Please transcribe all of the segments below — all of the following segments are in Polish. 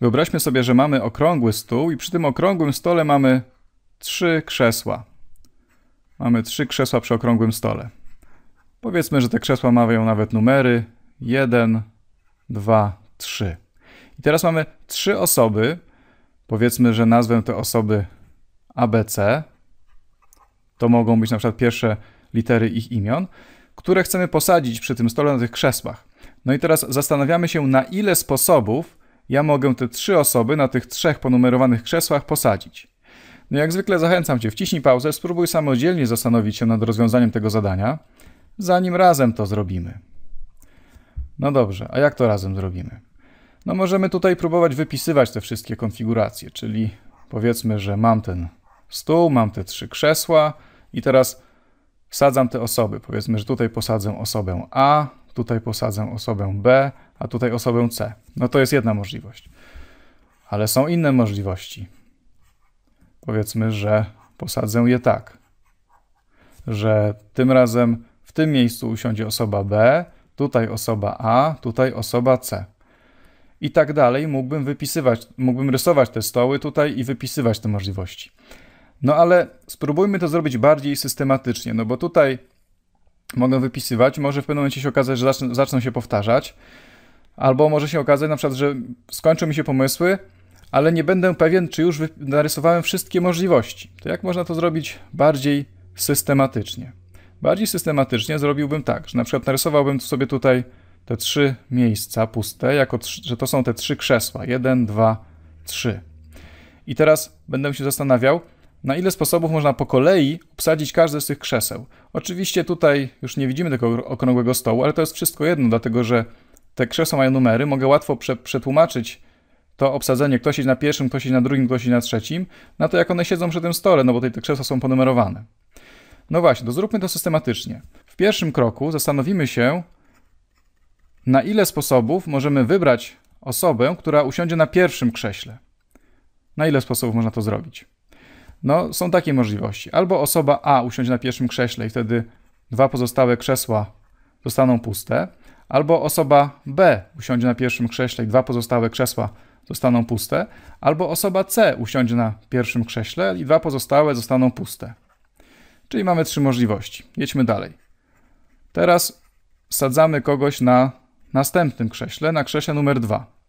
Wyobraźmy sobie, że mamy okrągły stół i przy tym okrągłym stole mamy trzy krzesła. Mamy trzy krzesła przy okrągłym stole. Powiedzmy, że te krzesła mają nawet numery 1, 2, 3. I teraz mamy trzy osoby. Powiedzmy, że nazwę te osoby ABC. To mogą być na przykład pierwsze litery ich imion, które chcemy posadzić przy tym stole na tych krzesłach. No i teraz zastanawiamy się, na ile sposobów ja mogę te trzy osoby na tych trzech ponumerowanych krzesłach posadzić. No jak zwykle zachęcam Cię, wciśnij pauzę, spróbuj samodzielnie zastanowić się nad rozwiązaniem tego zadania, zanim razem to zrobimy. No dobrze, a jak to razem zrobimy? No możemy tutaj próbować wypisywać te wszystkie konfiguracje, czyli powiedzmy, że mam ten stół, mam te trzy krzesła i teraz sadzam te osoby. Powiedzmy, że tutaj posadzę osobę A, tutaj posadzę osobę B, a tutaj osobę C. No to jest jedna możliwość. Ale są inne możliwości. Powiedzmy, że posadzę je tak, że tym razem w tym miejscu usiądzie osoba B, tutaj osoba A, tutaj osoba C. I tak dalej mógłbym wypisywać, mógłbym rysować te stoły tutaj i wypisywać te możliwości. No ale spróbujmy to zrobić bardziej systematycznie, no bo tutaj mogę wypisywać, może w pewnym momencie się okazać, że zaczną, zaczną się powtarzać, albo może się okazać na przykład, że skończą mi się pomysły, ale nie będę pewien, czy już narysowałem wszystkie możliwości. To jak można to zrobić bardziej systematycznie? Bardziej systematycznie zrobiłbym tak, że na przykład narysowałbym sobie tutaj te trzy miejsca puste, jako że to są te trzy krzesła. Jeden, dwa, trzy. I teraz będę się zastanawiał, na ile sposobów można po kolei obsadzić każde z tych krzeseł. Oczywiście tutaj już nie widzimy tego okrągłego stołu, ale to jest wszystko jedno, dlatego że te krzesła mają numery, mogę łatwo prze przetłumaczyć to obsadzenie, kto siedzi na pierwszym, kto siedzi na drugim, kto siedzi na trzecim, na to jak one siedzą przy tym stole, no bo tutaj te krzesła są ponumerowane. No właśnie, to zróbmy to systematycznie. W pierwszym kroku zastanowimy się, na ile sposobów możemy wybrać osobę, która usiądzie na pierwszym krześle. Na ile sposobów można to zrobić? No, są takie możliwości. Albo osoba A usiądzie na pierwszym krześle i wtedy dwa pozostałe krzesła zostaną puste, albo osoba B usiądzie na pierwszym krześle i dwa pozostałe krzesła zostaną puste, albo osoba C usiądzie na pierwszym krześle i dwa pozostałe zostaną puste. Czyli mamy trzy możliwości. Jedźmy dalej. Teraz sadzamy kogoś na następnym krześle, na krześle numer dwa.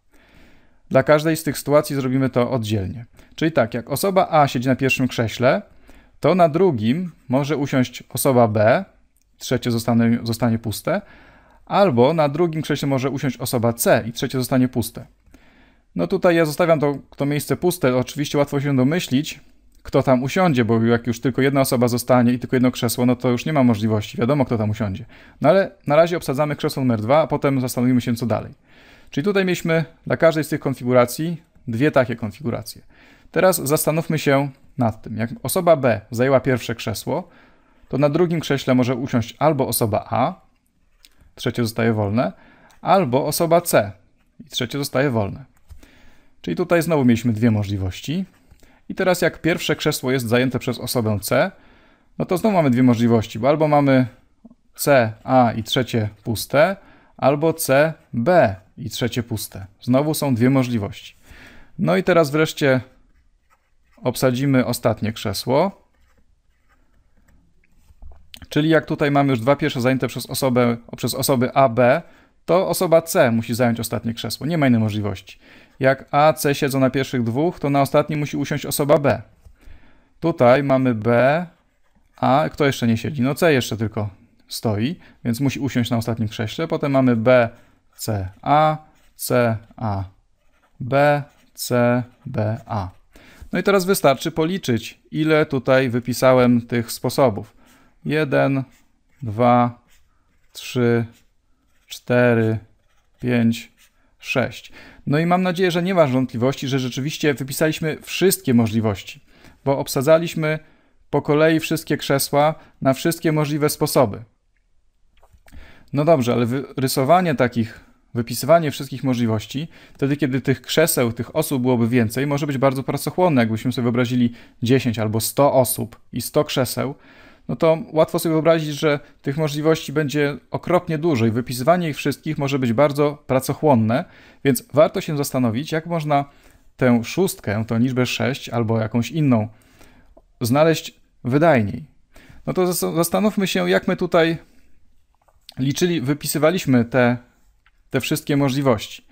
Dla każdej z tych sytuacji zrobimy to oddzielnie. Czyli tak, jak osoba A siedzi na pierwszym krześle, to na drugim może usiąść osoba B, trzecie zostanie, zostanie puste, albo na drugim krześle może usiąść osoba C i trzecie zostanie puste. No tutaj ja zostawiam to, to miejsce puste, oczywiście łatwo się domyślić, kto tam usiądzie, bo jak już tylko jedna osoba zostanie i tylko jedno krzesło, no to już nie ma możliwości, wiadomo kto tam usiądzie. No ale na razie obsadzamy krzesło numer dwa, a potem zastanowimy się co dalej. Czyli tutaj mieliśmy dla każdej z tych konfiguracji dwie takie konfiguracje. Teraz zastanówmy się nad tym. Jak osoba B zajęła pierwsze krzesło, to na drugim krześle może usiąść albo osoba A, trzecie zostaje wolne, albo osoba C i trzecie zostaje wolne. Czyli tutaj znowu mieliśmy dwie możliwości. I teraz jak pierwsze krzesło jest zajęte przez osobę C, no to znowu mamy dwie możliwości, bo albo mamy C, A i trzecie puste, albo C, B i trzecie puste. Znowu są dwie możliwości. No i teraz wreszcie obsadzimy ostatnie krzesło. Czyli jak tutaj mamy już dwa pierwsze zajęte przez, osobę, przez osoby A, B, to osoba C musi zająć ostatnie krzesło. Nie ma innej możliwości. Jak A, C siedzą na pierwszych dwóch, to na ostatnim musi usiąść osoba B. Tutaj mamy B, A, kto jeszcze nie siedzi? No C jeszcze tylko stoi, więc musi usiąść na ostatnim krześle. Potem mamy B, CA, CA, B, C, B, A. No i teraz wystarczy policzyć, ile tutaj wypisałem tych sposobów. 1, 2, 3, 4, 5, 6. No i mam nadzieję, że nie masz wątpliwości, że rzeczywiście wypisaliśmy wszystkie możliwości, bo obsadzaliśmy po kolei wszystkie krzesła na wszystkie możliwe sposoby. No dobrze, ale rysowanie takich Wypisywanie wszystkich możliwości, wtedy kiedy tych krzeseł, tych osób byłoby więcej, może być bardzo pracochłonne. Jakbyśmy sobie wyobrazili 10 albo 100 osób i 100 krzeseł, no to łatwo sobie wyobrazić, że tych możliwości będzie okropnie dużo i wypisywanie ich wszystkich może być bardzo pracochłonne, więc warto się zastanowić, jak można tę szóstkę, tę liczbę 6 albo jakąś inną znaleźć wydajniej. No to zastanówmy się, jak my tutaj liczyli, wypisywaliśmy te te wszystkie możliwości.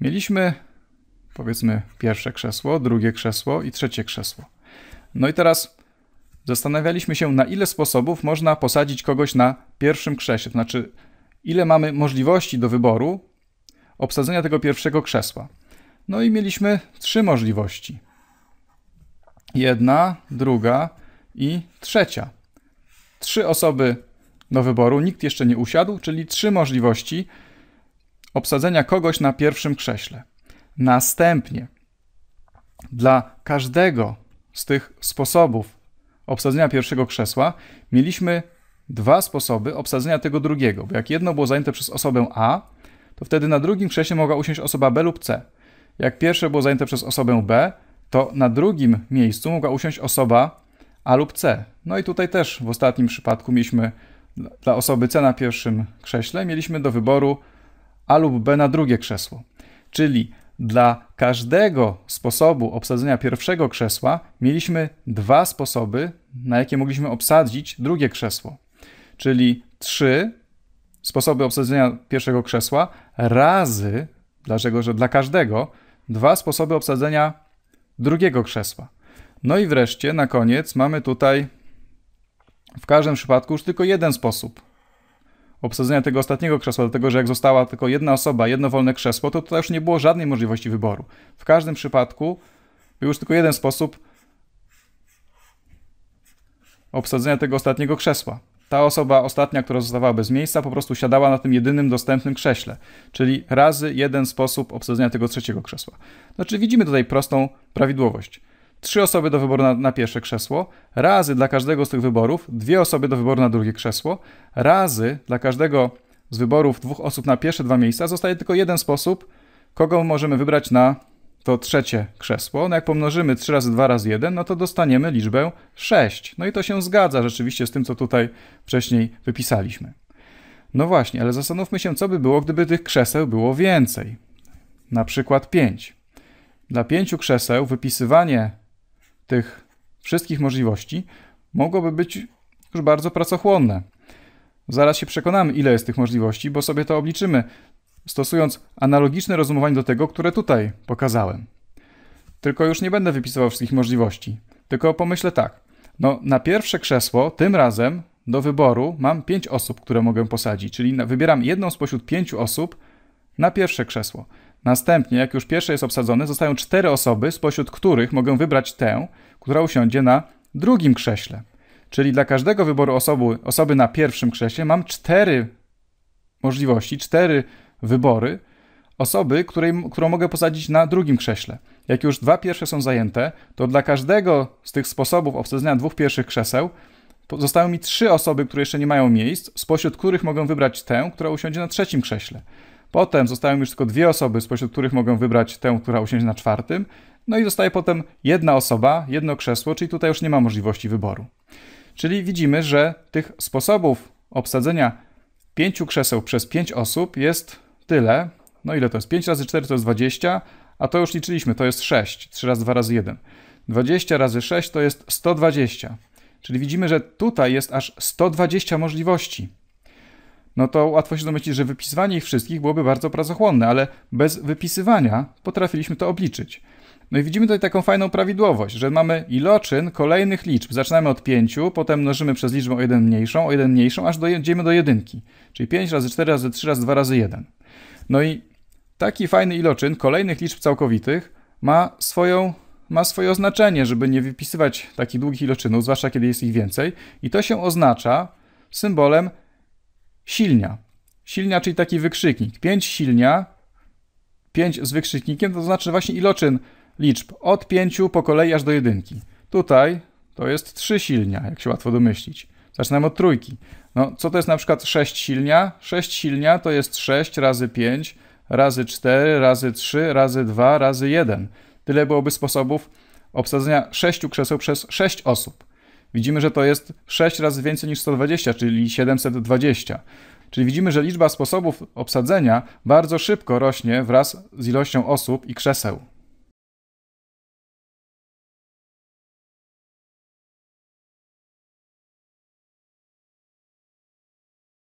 Mieliśmy powiedzmy pierwsze krzesło, drugie krzesło i trzecie krzesło. No i teraz zastanawialiśmy się, na ile sposobów można posadzić kogoś na pierwszym krześle, to znaczy ile mamy możliwości do wyboru obsadzenia tego pierwszego krzesła. No i mieliśmy trzy możliwości. Jedna, druga i trzecia. Trzy osoby do wyboru, nikt jeszcze nie usiadł, czyli trzy możliwości obsadzenia kogoś na pierwszym krześle. Następnie dla każdego z tych sposobów obsadzenia pierwszego krzesła mieliśmy dwa sposoby obsadzenia tego drugiego, bo jak jedno było zajęte przez osobę A, to wtedy na drugim krześle mogła usiąść osoba B lub C. Jak pierwsze było zajęte przez osobę B, to na drugim miejscu mogła usiąść osoba A lub C. No i tutaj też w ostatnim przypadku mieliśmy dla osoby C na pierwszym krześle mieliśmy do wyboru a lub B na drugie krzesło. Czyli dla każdego sposobu obsadzenia pierwszego krzesła mieliśmy dwa sposoby, na jakie mogliśmy obsadzić drugie krzesło. Czyli trzy sposoby obsadzenia pierwszego krzesła razy, dlatego że dla każdego, dwa sposoby obsadzenia drugiego krzesła. No i wreszcie na koniec mamy tutaj w każdym przypadku już tylko jeden sposób obsadzenia tego ostatniego krzesła, dlatego że jak została tylko jedna osoba, jedno wolne krzesło, to tutaj już nie było żadnej możliwości wyboru. W każdym przypadku był już tylko jeden sposób obsadzenia tego ostatniego krzesła. Ta osoba ostatnia, która zostawała bez miejsca, po prostu siadała na tym jedynym dostępnym krześle, czyli razy jeden sposób obsadzenia tego trzeciego krzesła. Znaczy widzimy tutaj prostą prawidłowość trzy osoby do wyboru na, na, pierwsze krzesło, razy dla każdego z tych wyborów, dwie osoby do wyboru na drugie krzesło, razy dla każdego z wyborów dwóch osób na pierwsze dwa miejsca, zostaje tylko jeden sposób, kogo możemy wybrać na to trzecie krzesło. No jak pomnożymy 3 razy 2 razy 1, no to dostaniemy liczbę 6. No i to się zgadza rzeczywiście z tym, co tutaj wcześniej wypisaliśmy. No właśnie, ale zastanówmy się, co by było, gdyby tych krzeseł było więcej. Na przykład 5. Dla pięciu krzeseł wypisywanie tych wszystkich możliwości mogłoby być już bardzo pracochłonne. Zaraz się przekonamy, ile jest tych możliwości, bo sobie to obliczymy, stosując analogiczne rozumowanie do tego, które tutaj pokazałem. Tylko już nie będę wypisywał wszystkich możliwości, tylko pomyślę tak. No, na pierwsze krzesło tym razem do wyboru mam pięć osób, które mogę posadzić, czyli wybieram jedną spośród pięciu osób na pierwsze krzesło. Następnie, jak już pierwsze jest obsadzone, zostają cztery osoby, spośród których mogę wybrać tę, która usiądzie na drugim krześle. Czyli dla każdego wyboru osoby, osoby na pierwszym krześle mam cztery możliwości, cztery wybory osoby, której, którą mogę posadzić na drugim krześle. Jak już dwa pierwsze są zajęte, to dla każdego z tych sposobów obsadzenia dwóch pierwszych krzeseł zostają mi trzy osoby, które jeszcze nie mają miejsc, spośród których mogę wybrać tę, która usiądzie na trzecim krześle. Potem zostają już tylko dwie osoby, spośród których mogę wybrać tę, która usiądzie na czwartym. No i zostaje potem jedna osoba, jedno krzesło, czyli tutaj już nie ma możliwości wyboru. Czyli widzimy, że tych sposobów obsadzenia pięciu krzeseł przez pięć osób jest tyle. No ile to jest? 5 razy 4 to jest 20, a to już liczyliśmy, to jest 6. 3 razy 2 razy 1. 20 razy 6 to jest 120. Czyli widzimy, że tutaj jest aż 120 możliwości no to łatwo się domyślić, że wypisywanie ich wszystkich byłoby bardzo pracochłonne, ale bez wypisywania potrafiliśmy to obliczyć. No i widzimy tutaj taką fajną prawidłowość, że mamy iloczyn kolejnych liczb. Zaczynamy od 5, potem mnożymy przez liczbę o 1 mniejszą, o 1 mniejszą, aż dojdziemy do jedynki. Czyli 5 razy 4 razy 3 razy 2 razy 1. No i taki fajny iloczyn kolejnych liczb całkowitych ma, swoją, ma swoje oznaczenie, żeby nie wypisywać takich długich iloczynów, zwłaszcza kiedy jest ich więcej. I to się oznacza symbolem silnia. Silnia, czyli taki wykrzyknik. 5 silnia, 5 z wykrzyknikiem, to znaczy właśnie iloczyn liczb od 5 po kolei aż do jedynki. Tutaj to jest 3 silnia, jak się łatwo domyślić. Zaczynamy od trójki. No, co to jest na przykład 6 silnia? 6 silnia to jest 6 razy 5, razy 4, razy 3, razy 2, razy 1. Tyle byłoby sposobów obsadzenia 6 krzeseł przez 6 osób widzimy, że to jest 6 razy więcej niż 120, czyli 720. Czyli widzimy, że liczba sposobów obsadzenia bardzo szybko rośnie wraz z ilością osób i krzeseł.